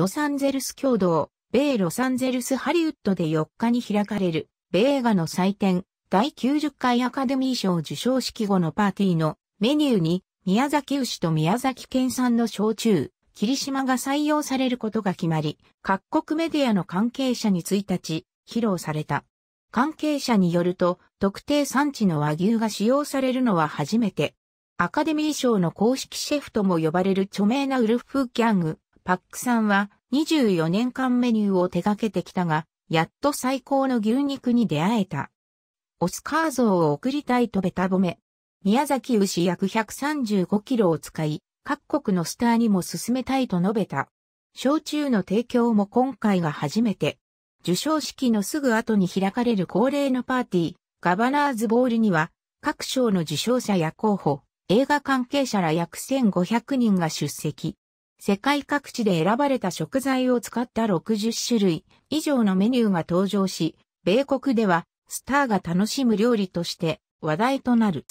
ロサンゼルス共同、米ロサンゼルスハリウッドで4日に開かれる、米映画の祭典、第90回アカデミー賞受賞式後のパーティーのメニューに、宮崎牛と宮崎県産の焼酎、霧島が採用されることが決まり、各国メディアの関係者に1日、披露された。関係者によると、特定産地の和牛が使用されるのは初めて。アカデミー賞の公式シェフとも呼ばれる著名なウルフ・ギャング、パックさんは24年間メニューを手掛けてきたが、やっと最高の牛肉に出会えた。オスカー像を送りたいとベタ褒め。宮崎牛約135キロを使い、各国のスターにも進めたいと述べた。焼酎の提供も今回が初めて。受賞式のすぐ後に開かれる恒例のパーティー、ガバナーズボールには、各賞の受賞者や候補、映画関係者ら約1500人が出席。世界各地で選ばれた食材を使った60種類以上のメニューが登場し、米国ではスターが楽しむ料理として話題となる。